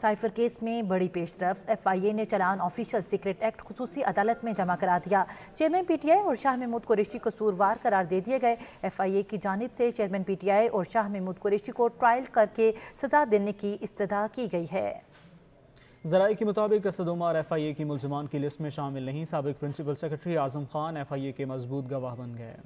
cipher case में बड़ी पेशरफ F I ए ने चलान ऑफिशियल सीक्रेट एक्ट खसूसी अदालत में जमा करा दिया चेयरमैन पी टी आई और शाह महमूद कुरेशी कसूरवार करार दे दिए गए एफ आई ए की जानब से चेयरमैन पी टी आई और शाह महमूद कुरेशी को ट्रायल करके सजा देने की इस्तः की गई है जराये के मुताबिक असदुमार एफ आई ए की मुलजमान की लिस्ट में शामिल नहीं सबक principal secretary Azam Khan F I A के मजबूत गवाह बन गए